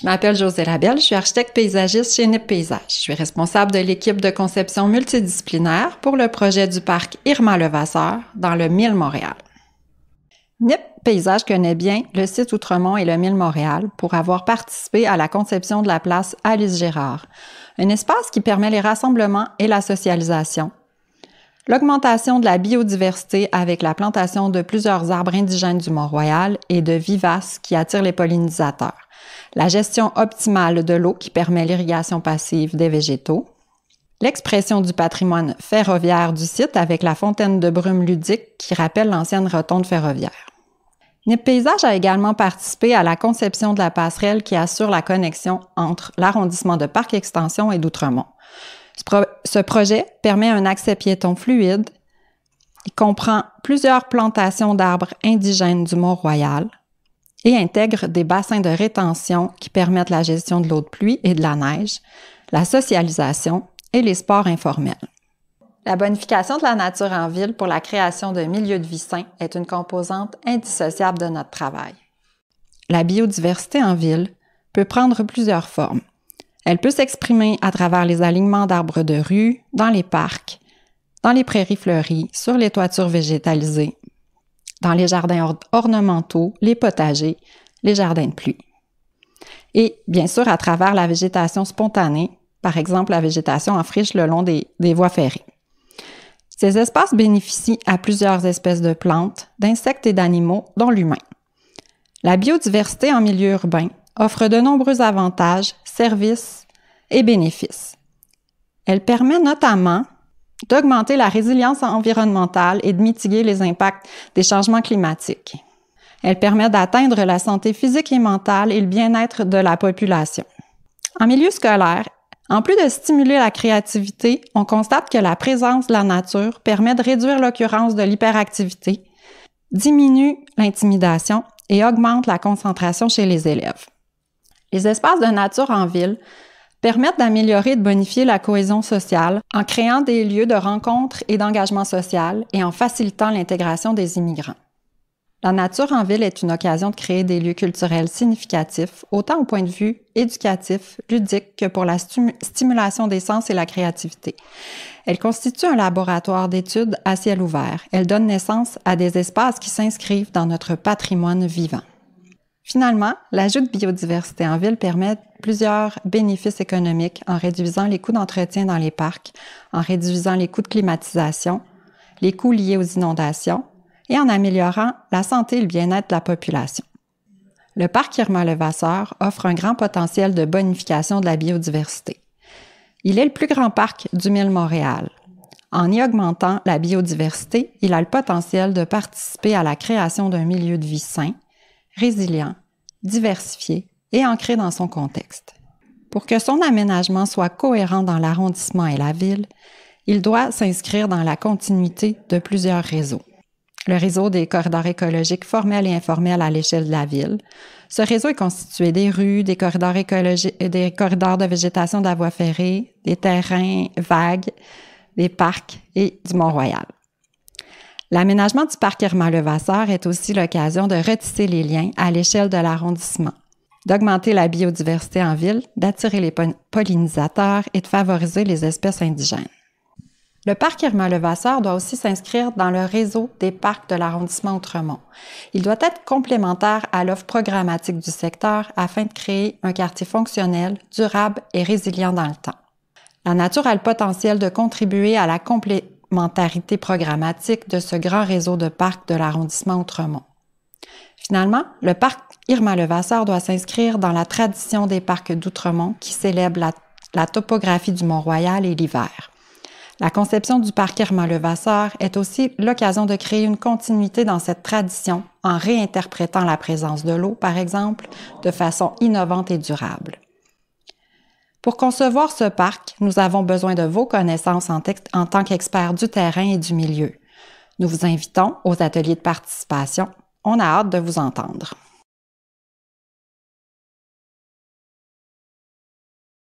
Je m'appelle José Labelle, je suis architecte paysagiste chez NIP Paysage. Je suis responsable de l'équipe de conception multidisciplinaire pour le projet du parc Irma-Levasseur dans le Mille Montréal. NIP Paysage connaît bien le site Outremont et le Mille Montréal pour avoir participé à la conception de la place Alice Gérard, un espace qui permet les rassemblements et la socialisation, l'augmentation de la biodiversité avec la plantation de plusieurs arbres indigènes du Mont-Royal et de vivaces qui attirent les pollinisateurs la gestion optimale de l'eau qui permet l'irrigation passive des végétaux, l'expression du patrimoine ferroviaire du site avec la fontaine de brume ludique qui rappelle l'ancienne rotonde ferroviaire. Nip Paysage a également participé à la conception de la passerelle qui assure la connexion entre l'arrondissement de Parc Extension et d'Outremont. Ce, projet permet un accès piéton fluide. Il comprend plusieurs plantations d'arbres indigènes du Mont-Royal, et intègre des bassins de rétention qui permettent la gestion de l'eau de pluie et de la neige, la socialisation et les sports informels. La bonification de la nature en ville pour la création de milieux de vie sains est une composante indissociable de notre travail. La biodiversité en ville peut prendre plusieurs formes. Elle peut s'exprimer à travers les alignements d'arbres de rue, dans les parcs, dans les prairies fleuries, sur les toitures végétalisées, dans les jardins ornementaux, les potagers, les jardins de pluie. Et bien sûr, à travers la végétation spontanée, par exemple la végétation en friche le long des, des voies ferrées. Ces espaces bénéficient à plusieurs espèces de plantes, d'insectes et d'animaux, dont l'humain. La biodiversité en milieu urbain offre de nombreux avantages, services et bénéfices. Elle permet notamment d'augmenter la résilience environnementale et de mitiguer les impacts des changements climatiques. Elle permet d'atteindre la santé physique et mentale et le bien-être de la population. En milieu scolaire, en plus de stimuler la créativité, on constate que la présence de la nature permet de réduire l'occurrence de l'hyperactivité, diminue l'intimidation et augmente la concentration chez les élèves. Les espaces de nature en ville Permettre d'améliorer et de bonifier la cohésion sociale en créant des lieux de rencontre et d'engagement social et en facilitant l'intégration des immigrants. La nature en ville est une occasion de créer des lieux culturels significatifs, autant au point de vue éducatif, ludique que pour la stimulation des sens et la créativité. Elle constitue un laboratoire d'études à ciel ouvert. Elle donne naissance à des espaces qui s'inscrivent dans notre patrimoine vivant. Finalement, l'ajout de biodiversité en ville permet plusieurs bénéfices économiques en réduisant les coûts d'entretien dans les parcs, en réduisant les coûts de climatisation, les coûts liés aux inondations et en améliorant la santé et le bien-être de la population. Le parc Irma-Levasseur offre un grand potentiel de bonification de la biodiversité. Il est le plus grand parc du Mille Montréal. En y augmentant la biodiversité, il a le potentiel de participer à la création d'un milieu de vie sain, résilient, diversifié et ancré dans son contexte. Pour que son aménagement soit cohérent dans l'arrondissement et la ville, il doit s'inscrire dans la continuité de plusieurs réseaux. Le réseau des corridors écologiques formels et informels à l'échelle de la ville. Ce réseau est constitué des rues, des corridors écologiques, euh, des corridors de végétation de la voie ferrée, des terrains vagues, des parcs et du Mont-Royal. L'aménagement du parc Herman-Levasseur est aussi l'occasion de retisser les liens à l'échelle de l'arrondissement, d'augmenter la biodiversité en ville, d'attirer les pollinisateurs et de favoriser les espèces indigènes. Le parc irma levasseur doit aussi s'inscrire dans le réseau des parcs de l'arrondissement Outremont. Il doit être complémentaire à l'offre programmatique du secteur afin de créer un quartier fonctionnel, durable et résilient dans le temps. La nature a le potentiel de contribuer à la complé mentalité programmatique de ce grand réseau de parcs de l'arrondissement Outremont. Finalement, le parc Irma Levasseur doit s'inscrire dans la tradition des parcs d'Outremont qui célèbre la, la topographie du Mont-Royal et l'hiver. La conception du parc Irma Levasseur est aussi l'occasion de créer une continuité dans cette tradition en réinterprétant la présence de l'eau, par exemple, de façon innovante et durable. Pour concevoir ce parc, nous avons besoin de vos connaissances en, en tant qu'experts du terrain et du milieu. Nous vous invitons aux ateliers de participation. On a hâte de vous entendre.